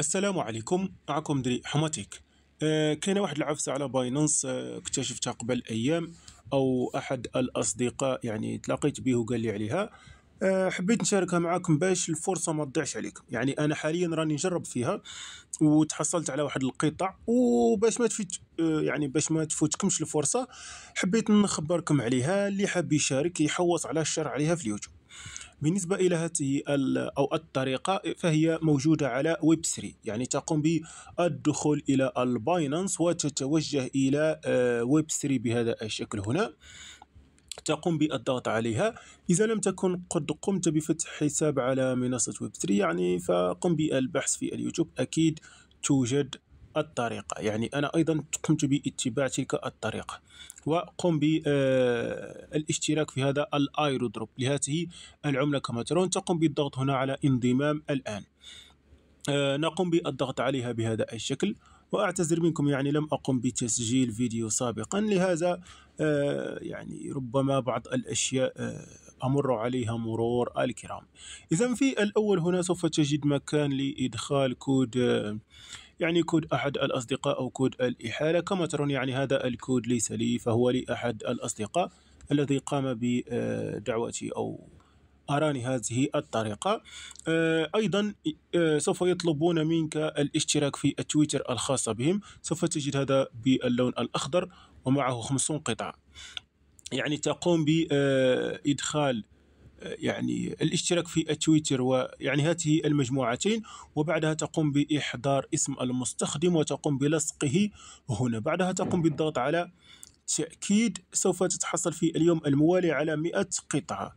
السلام عليكم معكم دري حماتيك آه كاينه واحد العفسه على باينانس آه اكتشفتها قبل ايام او احد الاصدقاء يعني تلاقيت به وقال لي عليها آه حبيت نشاركها معاكم باش الفرصه ما تضيعش عليكم يعني انا حاليا راني نجرب فيها وتحصلت على واحد القطع وباش ما تفوت آه، يعني باش ما تفوتكمش الفرصه حبيت نخبركم عليها اللي حاب يشارك يحوص على الشر عليها في اليوتيوب بالنسبة إلى هذه أو الطريقة فهي موجودة على ويب 3 يعني تقوم بالدخول إلى الباينانس وتتوجه إلى آه، ويب 3 بهذا الشكل هنا تقوم بالضغط عليها إذا لم تكن قد قمت بفتح حساب على منصة ويب 3 يعني فقم بالبحث في اليوتيوب أكيد توجد الطريقة يعني أنا أيضا قمت باتباع تلك الطريقة وقم بالاشتراك آه، في هذا الايرودروب لهذه العملة كما ترون تقوم بالضغط هنا على انضمام الآن آه، نقوم بالضغط عليها بهذا الشكل واعتذر منكم يعني لم اقم بتسجيل فيديو سابقا لهذا آه، يعني ربما بعض الاشياء امر عليها مرور الكرام اذا في الاول هنا سوف تجد مكان لادخال كود يعني كود أحد الأصدقاء أو كود الإحالة كما ترون يعني هذا الكود ليس لي فهو لأحد الأصدقاء الذي قام بدعوتي أو أراني هذه الطريقة آه، أيضا آه، سوف يطلبون منك الاشتراك في التويتر الخاصة بهم سوف تجد هذا باللون الأخضر ومعه 50 قطعة يعني تقوم بإدخال يعني الاشتراك في تويتر ويعني هذه المجموعتين وبعدها تقوم بإحضار اسم المستخدم وتقوم بلصقه هنا بعدها تقوم بالضغط على تأكيد سوف تتحصل في اليوم الموالي على 100 قطعة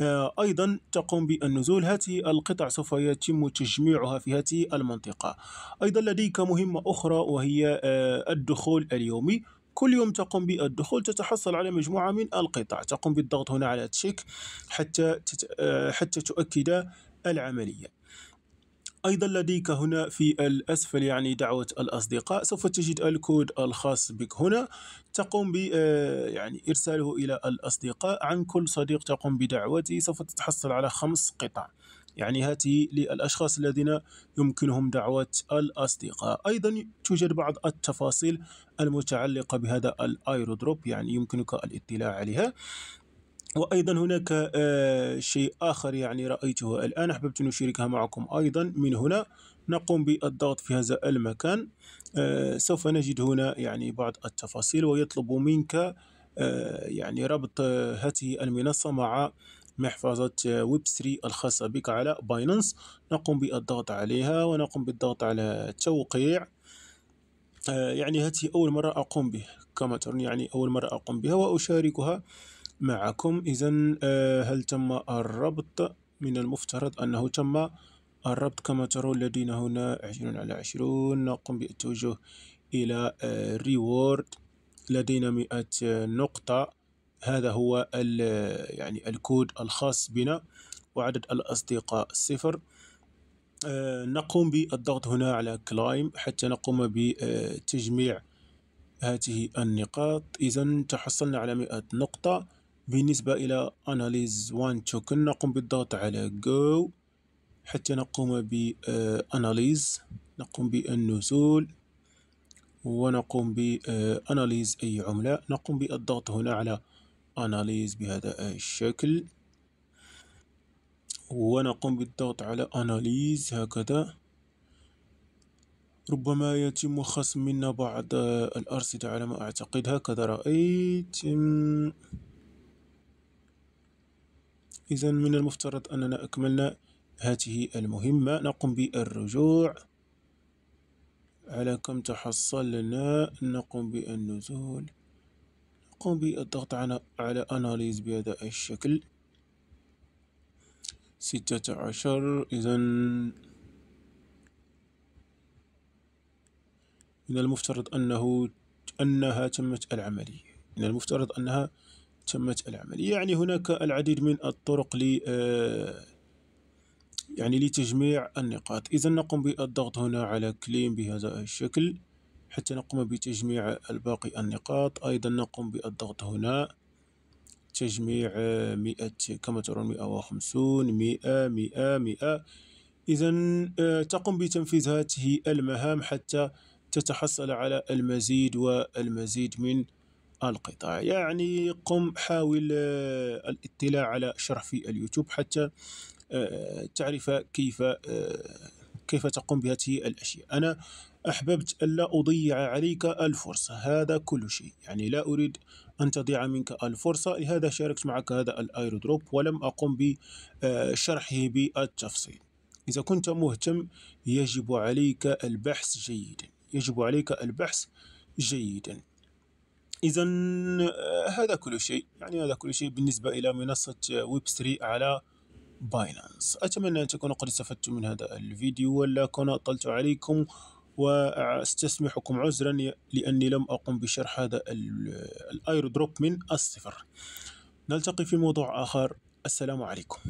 آه، أيضا تقوم بالنزول هذه القطع سوف يتم تجميعها في هذه المنطقة أيضا لديك مهمة أخرى وهي آه، الدخول اليومي كل يوم تقوم بالدخول تتحصل على مجموعة من القطع تقوم بالضغط هنا على تشيك حتى آه، حتى تؤكد العملية ايضا لديك هنا في الاسفل يعني دعوه الاصدقاء سوف تجد الكود الخاص بك هنا تقوم ب آه، يعني ارساله الى الاصدقاء عن كل صديق تقوم بدعوته سوف تتحصل على خمس قطع يعني هاته للأشخاص الذين يمكنهم دعوة الأصدقاء أيضا توجد بعض التفاصيل المتعلقة بهذا الايرودروب يعني يمكنك الاطلاع عليها وايضا هناك آه شيء اخر يعني رايته الان احببت ان اشاركها معكم ايضا من هنا نقوم بالضغط في هذا المكان آه سوف نجد هنا يعني بعض التفاصيل ويطلب منك آه يعني ربط هذه المنصه مع محفظة ويب 3 الخاصة بك على باينانس نقوم بالضغط عليها ونقوم بالضغط على توقيع آه، يعني هذه أول مرة أقوم به كما ترون يعني أول مرة أقوم بها وأشاركها معكم إذا آه، هل تم الربط من المفترض أنه تم الربط كما ترون لدينا هنا عشرون على عشرون نقوم بالتوجه إلى ريورد آه، لدينا مئة نقطة هذا هو يعني الكود الخاص بنا وعدد الأصدقاء صفر آه، نقوم بالضغط هنا على كلايم حتى نقوم بتجميع هذه النقاط إذا تحصلنا على 100 نقطة بالنسبة إلى أناليز 1 توكن نقوم بالضغط على جو حتى نقوم بأناليز نقوم بالنزول ونقوم بأناليز أي عملة نقوم بالضغط هنا على أناليز بهذا الشكل ونقوم بالضغط على أناليز هكذا ربما يتم خصم منا بعض الأرصدة على ما أعتقد هكذا رأيت إذا من المفترض أننا أكملنا هذه المهمة نقوم بالرجوع على كم تحصلنا نقوم بالنزول قم بالضغط على أناليز بهذا الشكل ستة عشر إذا من المفترض أنه أنها تمت العملية من المفترض أنها تمت العملية يعني هناك العديد من الطرق ل آه، يعني لتجميع النقاط إذا نقوم بالضغط هنا على كليم بهذا الشكل حتى نقوم بتجميع الباقي النقاط أيضا نقوم بالضغط هنا تجميع مئة كما ترون مئة وخمسون مئة مئة مئة إذا آه، تقوم بتنفيذ هذه المهام حتى تتحصل على المزيد والمزيد من القطاع يعني قم حاول آه، الاطلاع على شرح في اليوتيوب حتى آه، تعرف كيف كيف تقوم بهذه الأشياء أنا أحببت ألا أضيع عليك الفرصة هذا كل شيء يعني لا أريد أن تضيع منك الفرصة لهذا شاركت معك هذا الايرودروب ولم أقم بشرحه بالتفصيل إذا كنت مهتم يجب عليك البحث جيدا يجب عليك البحث جيدا إذا هذا كل شيء يعني هذا كل شيء بالنسبة إلى منصة ويب 3 على باينانس أتمنى أن تكونوا قد استفدتم من هذا الفيديو ولا كون أطلت عليكم واستسمحكم عذرا لأني لم أقم بشرح هذا الاير دروب من الصفر نلتقي في موضوع آخر السلام عليكم